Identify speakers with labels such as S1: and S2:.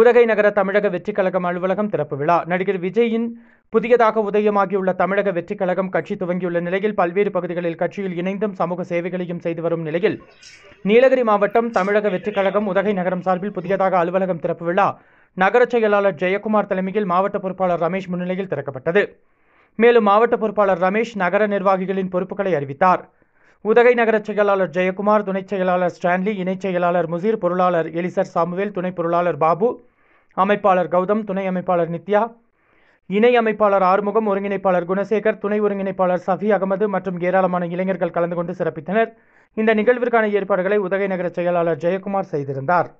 S1: உதகை நகர தமிழக வெற்றிக் கழகம் அலுவலகம் திறப்பு விழா நடிகர் விஜயின் புதியதாக உதயமாகியுள்ள தமிழக வெற்றிக் கழகம் கட்சி துவங்கியுள்ள நிலையில் பல்வேறு பகுதிகளில் கட்சியில் இணைந்தும் சமூக சேவைகளையும் செய்து வரும் நிலையில் நீலகிரி மாவட்டம் தமிழக வெற்றிக் கழகம் உதகை நகரம் சார்பில் புதியதாக அலுவலகம் திறப்பு விழா நகர செயலாளர் ஜெயக்குமார் தலைமையில் மாவட்ட பொறுப்பாளர் ரமேஷ் முன்னிலையில் திறக்கப்பட்டது மேலும் மாவட்ட பொறுப்பாளர் ரமேஷ் நகர நிர்வாகிகளின் பொறுப்புகளை அறிவித்தார் உதகை நகர செயலாளர் ஜெயக்குமார் துணைச் செயலாளர் ஸ்டான்லி இணைச் செயலாளர் முசீர் பொருளாளர் எலிசர் சாமுவேல் துணை பொருளாளர் பாபு அமைப்பாளர் கௌதம் துணை அமைப்பாளர் நித்யா இணை அமைப்பாளர் ஆறுமுகம் ஒருங்கிணைப்பாளர் குணசேகர் துணை ஒருங்கிணைப்பாளர் சஃபி அகமது மற்றும் ஏராளமான இளைஞர்கள் கலந்து கொண்டு சிறப்பித்தனர் இந்த நிகழ்விற்கான ஏற்பாடுகளை உதகை நகர செயலாளர் ஜெயக்குமார் செய்திருந்தார்